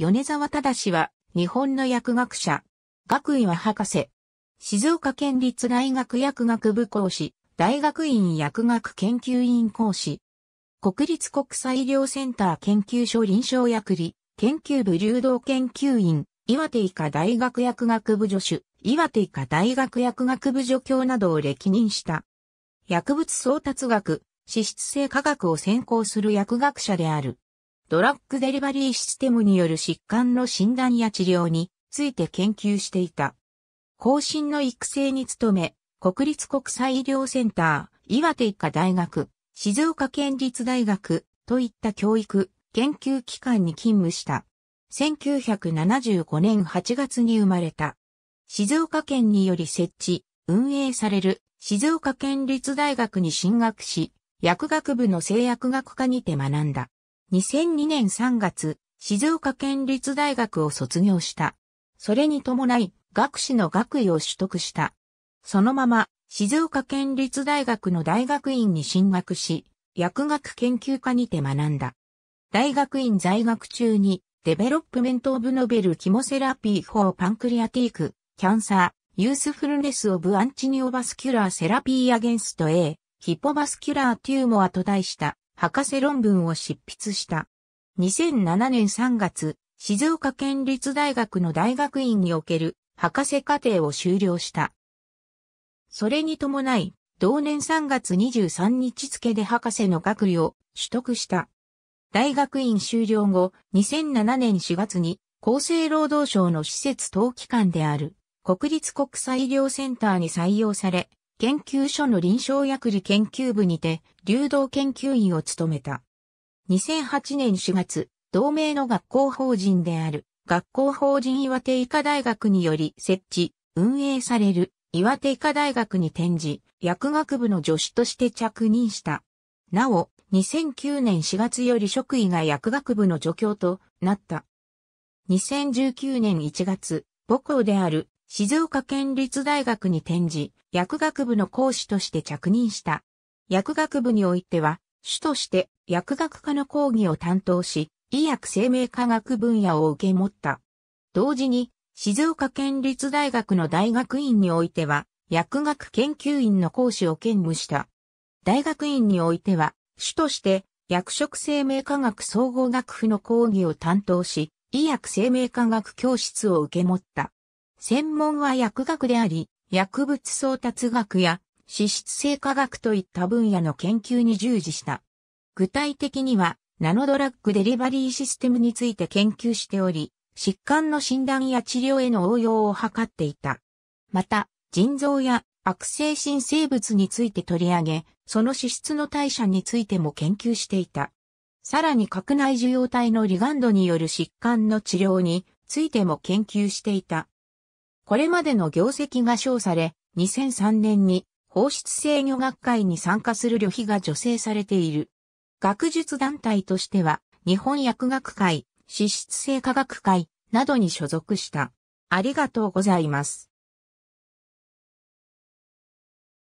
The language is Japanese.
米沢忠は、日本の薬学者。学位は博士。静岡県立大学薬学部講師、大学院薬学研究院講師。国立国際医療センター研究所臨床薬理、研究部流動研究員、岩手医科大学薬学部助手、岩手医科大学薬学部助教などを歴任した。薬物相達学、脂質性科学を専攻する薬学者である。ドラッグデリバリーシステムによる疾患の診断や治療について研究していた。後進の育成に努め、国立国際医療センター、岩手医科大学、静岡県立大学といった教育、研究機関に勤務した。1975年8月に生まれた。静岡県により設置、運営される静岡県立大学に進学し、薬学部の製薬学科にて学んだ。2002年3月、静岡県立大学を卒業した。それに伴い、学士の学位を取得した。そのまま、静岡県立大学の大学院に進学し、薬学研究科にて学んだ。大学院在学中に、デベロップメント・オブ・ノベル・キモセラピー・フォー・パンクリアティーク、キャンサー、ユースフルネス・オブ・アンチニオバスキュラー・セラピー・アゲンスト・エ A、ヒポバスキュラー・テューモアと題した博士論文を執筆した。2007年3月、静岡県立大学の大学院における博士課程を修了した。それに伴い、同年3月23日付で博士の学位を取得した。大学院修了後、2007年4月に厚生労働省の施設等機関である国立国際医療センターに採用され、研究所の臨床薬理研究部にて、流動研究員を務めた。2008年4月、同盟の学校法人である、学校法人岩手医科大学により設置、運営される岩手医科大学に展示、薬学部の助手として着任した。なお、2009年4月より職位が薬学部の助教となった。2019年1月、母校である静岡県立大学に転じ、薬学部の講師として着任した。薬学部においては、主として薬学科の講義を担当し、医薬生命科学分野を受け持った。同時に、静岡県立大学の大学院においては、薬学研究院の講師を兼務した。大学院においては、主として薬食生命科学総合学府の講義を担当し、医薬生命科学教室を受け持った。専門は薬学であり、薬物相達学や脂質性化学といった分野の研究に従事した。具体的には、ナノドラッグデリバリーシステムについて研究しており、疾患の診断や治療への応用を図っていた。また、腎臓や悪性新生物について取り上げ、その脂質の代謝についても研究していた。さらに核内受容体のリガンドによる疾患の治療についても研究していた。これまでの業績が称され、2003年に放出制御学会に参加する旅費が助成されている。学術団体としては、日本薬学会、脂質性科学会などに所属した。ありがとうございます。